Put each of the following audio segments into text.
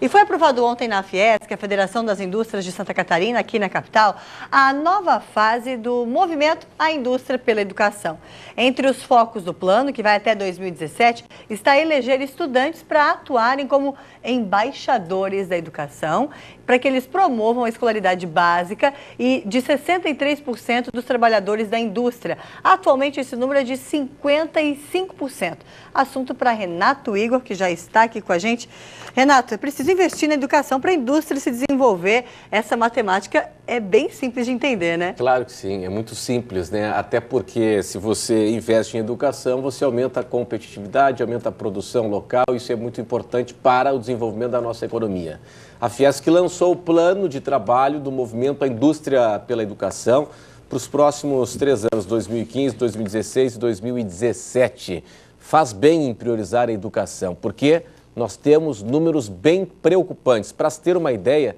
E foi aprovado ontem na Fiesc, é a Federação das Indústrias de Santa Catarina, aqui na capital, a nova fase do movimento A indústria pela educação. Entre os focos do plano, que vai até 2017, está eleger estudantes para atuarem como embaixadores da educação, para que eles promovam a escolaridade básica e de 63% dos trabalhadores da indústria. Atualmente esse número é de 55%. Assunto para Renato Igor, que já está aqui com a gente. Renato, Renato, é preciso investir na educação para a indústria se desenvolver. Essa matemática é bem simples de entender, né? Claro que sim, é muito simples, né? Até porque se você investe em educação, você aumenta a competitividade, aumenta a produção local, isso é muito importante para o desenvolvimento da nossa economia. A Fiesc lançou o plano de trabalho do movimento A Indústria pela Educação para os próximos três anos, 2015, 2016 e 2017. Faz bem em priorizar a educação, porque nós temos números bem preocupantes. Para se ter uma ideia,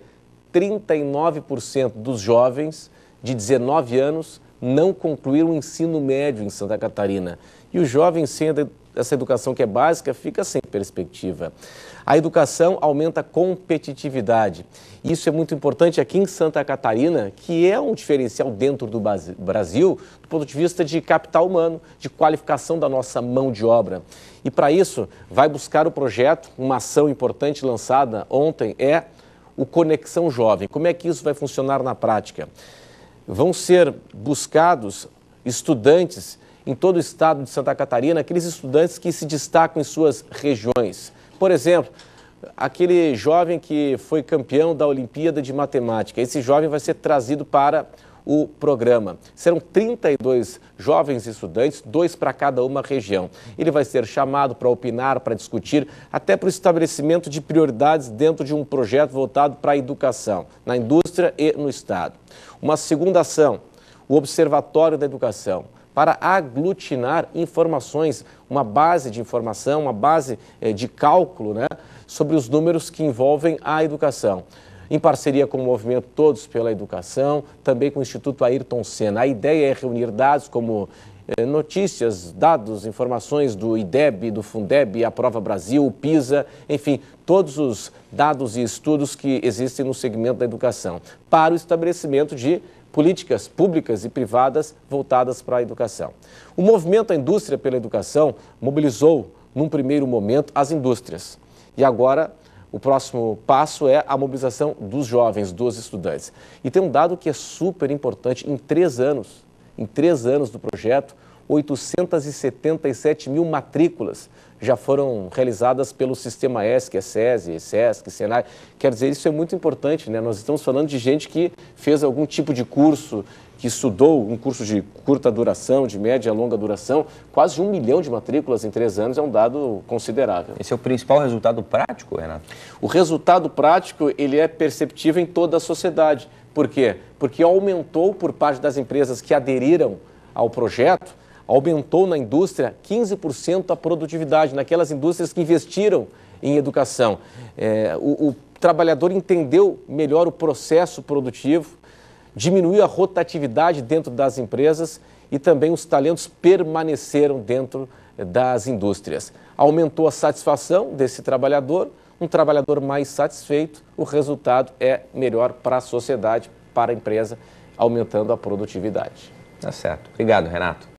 39% dos jovens de 19 anos não concluíram o ensino médio em Santa Catarina. E os jovens essa educação que é básica fica sem perspectiva. A educação aumenta a competitividade. Isso é muito importante aqui em Santa Catarina, que é um diferencial dentro do Brasil do ponto de vista de capital humano, de qualificação da nossa mão de obra. E para isso, vai buscar o projeto, uma ação importante lançada ontem é o Conexão Jovem. Como é que isso vai funcionar na prática? Vão ser buscados estudantes em todo o estado de Santa Catarina aqueles estudantes que se destacam em suas regiões. Por exemplo, aquele jovem que foi campeão da Olimpíada de Matemática. Esse jovem vai ser trazido para o programa. Serão 32 jovens estudantes, dois para cada uma região. Ele vai ser chamado para opinar, para discutir, até para o estabelecimento de prioridades dentro de um projeto voltado para a educação, na indústria e no Estado. Uma segunda ação, o Observatório da Educação para aglutinar informações, uma base de informação, uma base eh, de cálculo né, sobre os números que envolvem a educação. Em parceria com o movimento Todos pela Educação, também com o Instituto Ayrton Senna. A ideia é reunir dados como eh, notícias, dados, informações do IDEB, do Fundeb, a Prova Brasil, o PISA, enfim, todos os dados e estudos que existem no segmento da educação, para o estabelecimento de políticas públicas e privadas voltadas para a educação. O movimento A Indústria pela Educação mobilizou, num primeiro momento, as indústrias. E agora, o próximo passo é a mobilização dos jovens, dos estudantes. E tem um dado que é super importante: em três anos, em três anos do projeto, 877 mil matrículas já foram realizadas pelo sistema ESC, é SESI, SESC, SENAI. Quer dizer, isso é muito importante, né? Nós estamos falando de gente que fez algum tipo de curso, que estudou um curso de curta duração, de média a longa duração. Quase um milhão de matrículas em três anos é um dado considerável. Esse é o principal resultado prático, Renato? O resultado prático, ele é perceptível em toda a sociedade. Por quê? Porque aumentou por parte das empresas que aderiram ao projeto aumentou na indústria 15% a produtividade, naquelas indústrias que investiram em educação. É, o, o trabalhador entendeu melhor o processo produtivo, diminuiu a rotatividade dentro das empresas e também os talentos permaneceram dentro eh, das indústrias. Aumentou a satisfação desse trabalhador, um trabalhador mais satisfeito, o resultado é melhor para a sociedade, para a empresa, aumentando a produtividade. Tá certo. Obrigado, Renato.